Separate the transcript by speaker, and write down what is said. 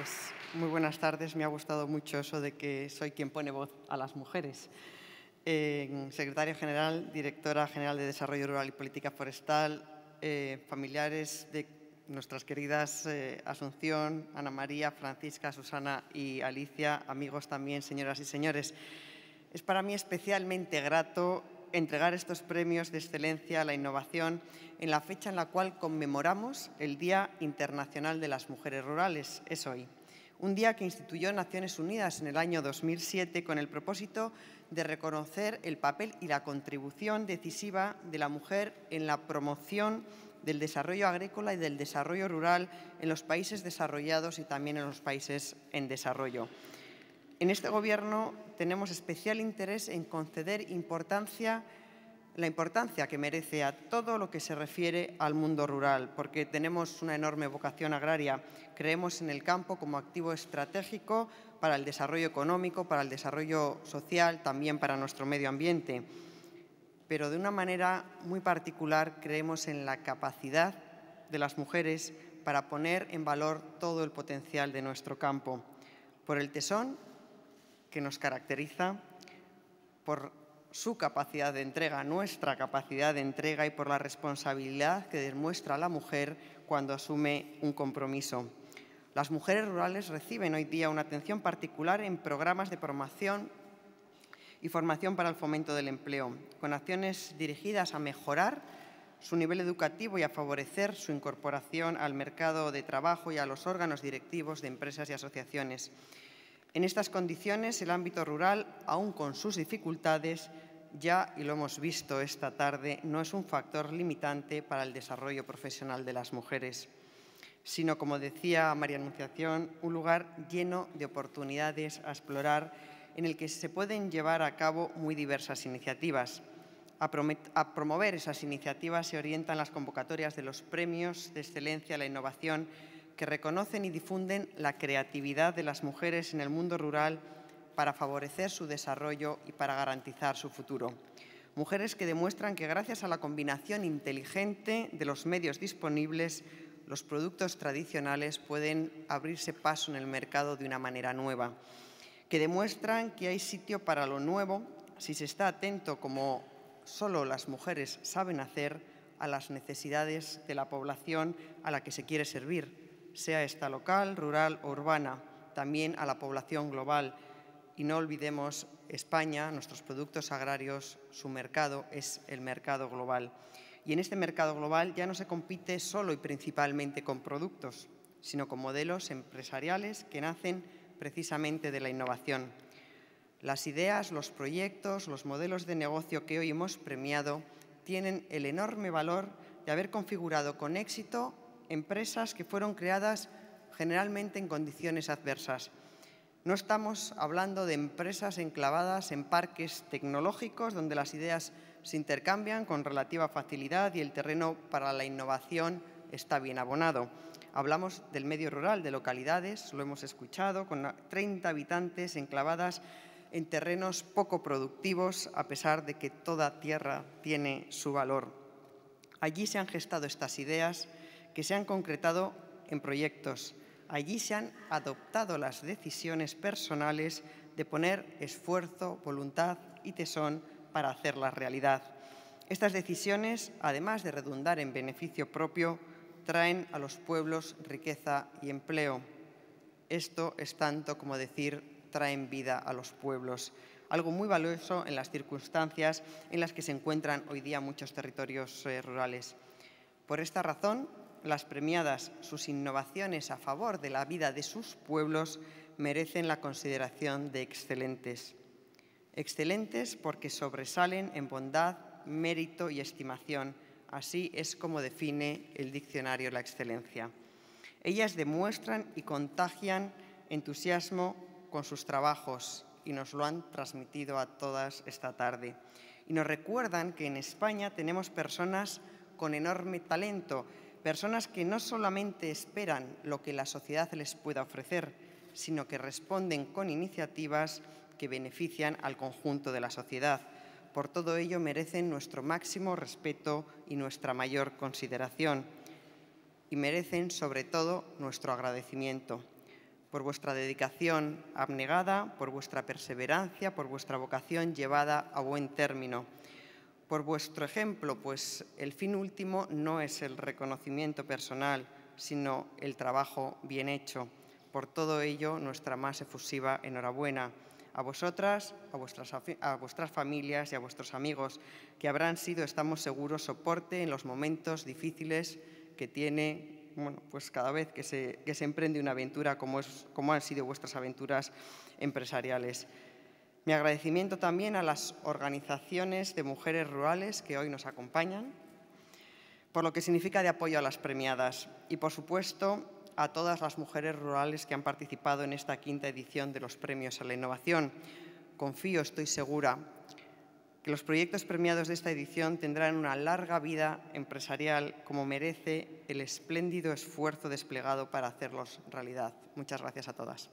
Speaker 1: Pues, muy buenas tardes. Me ha gustado mucho eso de que soy quien pone voz a las mujeres. secretaria General, Directora General de Desarrollo Rural y Política Forestal, eh, familiares de nuestras queridas eh, Asunción, Ana María, Francisca, Susana y Alicia, amigos también, señoras y señores. Es para mí especialmente grato entregar estos premios de excelencia a la innovación en la fecha en la cual conmemoramos el Día Internacional de las Mujeres Rurales, es hoy. Un día que instituyó Naciones Unidas en el año 2007 con el propósito de reconocer el papel y la contribución decisiva de la mujer en la promoción del desarrollo agrícola y del desarrollo rural en los países desarrollados y también en los países en desarrollo. En este Gobierno tenemos especial interés en conceder importancia, la importancia que merece a todo lo que se refiere al mundo rural, porque tenemos una enorme vocación agraria. Creemos en el campo como activo estratégico para el desarrollo económico, para el desarrollo social, también para nuestro medio ambiente. Pero de una manera muy particular creemos en la capacidad de las mujeres para poner en valor todo el potencial de nuestro campo. Por el tesón que nos caracteriza por su capacidad de entrega, nuestra capacidad de entrega y por la responsabilidad que demuestra la mujer cuando asume un compromiso. Las mujeres rurales reciben hoy día una atención particular en programas de formación y formación para el fomento del empleo, con acciones dirigidas a mejorar su nivel educativo y a favorecer su incorporación al mercado de trabajo y a los órganos directivos de empresas y asociaciones. En estas condiciones, el ámbito rural, aún con sus dificultades, ya, y lo hemos visto esta tarde, no es un factor limitante para el desarrollo profesional de las mujeres, sino, como decía María Anunciación, un lugar lleno de oportunidades a explorar en el que se pueden llevar a cabo muy diversas iniciativas. A, promover esas iniciativas se orientan las convocatorias de los premios de excelencia a la innovación que reconocen y difunden la creatividad de las mujeres en el mundo rural para favorecer su desarrollo y para garantizar su futuro. Mujeres que demuestran que gracias a la combinación inteligente de los medios disponibles, los productos tradicionales pueden abrirse paso en el mercado de una manera nueva. Que demuestran que hay sitio para lo nuevo si se está atento, como solo las mujeres saben hacer, a las necesidades de la población a la que se quiere servir sea esta local, rural o urbana, también a la población global. Y no olvidemos España, nuestros productos agrarios, su mercado es el mercado global. Y en este mercado global ya no se compite solo y principalmente con productos, sino con modelos empresariales que nacen precisamente de la innovación. Las ideas, los proyectos, los modelos de negocio que hoy hemos premiado tienen el enorme valor de haber configurado con éxito empresas que fueron creadas generalmente en condiciones adversas. No estamos hablando de empresas enclavadas en parques tecnológicos donde las ideas se intercambian con relativa facilidad y el terreno para la innovación está bien abonado. Hablamos del medio rural, de localidades, lo hemos escuchado, con 30 habitantes enclavadas en terrenos poco productivos, a pesar de que toda tierra tiene su valor. Allí se han gestado estas ideas, que se han concretado en proyectos. Allí se han adoptado las decisiones personales de poner esfuerzo, voluntad y tesón para hacerlas realidad. Estas decisiones, además de redundar en beneficio propio, traen a los pueblos riqueza y empleo. Esto es tanto como decir traen vida a los pueblos, algo muy valioso en las circunstancias en las que se encuentran hoy día muchos territorios eh, rurales. Por esta razón, las premiadas sus innovaciones a favor de la vida de sus pueblos merecen la consideración de excelentes. Excelentes porque sobresalen en bondad, mérito y estimación. Así es como define el diccionario la excelencia. Ellas demuestran y contagian entusiasmo con sus trabajos y nos lo han transmitido a todas esta tarde. Y nos recuerdan que en España tenemos personas con enorme talento personas que no solamente esperan lo que la sociedad les pueda ofrecer, sino que responden con iniciativas que benefician al conjunto de la sociedad. Por todo ello, merecen nuestro máximo respeto y nuestra mayor consideración. Y merecen, sobre todo, nuestro agradecimiento por vuestra dedicación abnegada, por vuestra perseverancia, por vuestra vocación llevada a buen término por vuestro ejemplo, pues el fin último no es el reconocimiento personal, sino el trabajo bien hecho. Por todo ello, nuestra más efusiva enhorabuena a vosotras, a vuestras, familias y a vuestros amigos, que habrán sido, estamos seguros, soporte en los momentos difíciles que tiene bueno, pues cada vez que se, emprende una aventura como han sido vuestras aventuras empresariales. Mi agradecimiento también a las organizaciones de mujeres rurales que hoy nos acompañan, por lo que significa de apoyo a las premiadas y, por supuesto, a todas las mujeres rurales que han participado en esta quinta edición de los Premios a la Innovación. Confío, estoy segura, que los proyectos premiados de esta edición tendrán una larga vida empresarial como merece el espléndido esfuerzo desplegado para hacerlos realidad. Muchas gracias a todas.